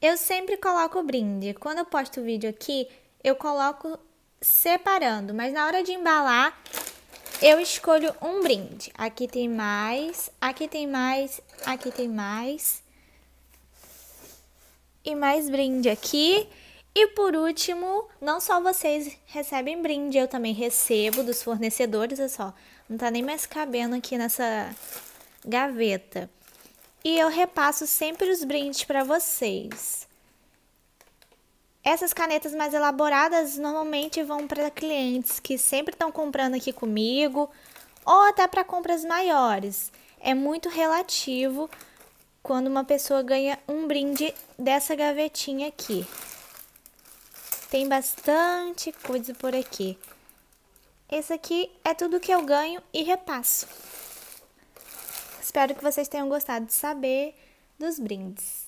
Eu sempre coloco o brinde. Quando eu posto o vídeo aqui, eu coloco separando, mas na hora de embalar, eu escolho um brinde. Aqui tem mais, aqui tem mais, aqui tem mais. E mais brinde aqui. E por último, não só vocês recebem brinde, eu também recebo dos fornecedores, olha só. Não tá nem mais cabendo aqui nessa gaveta. E eu repasso sempre os brindes para vocês. Essas canetas mais elaboradas normalmente vão para clientes que sempre estão comprando aqui comigo ou até para compras maiores. É muito relativo quando uma pessoa ganha um brinde dessa gavetinha aqui. Tem bastante coisa por aqui. Esse aqui é tudo que eu ganho e repasso. Espero que vocês tenham gostado de saber dos brindes.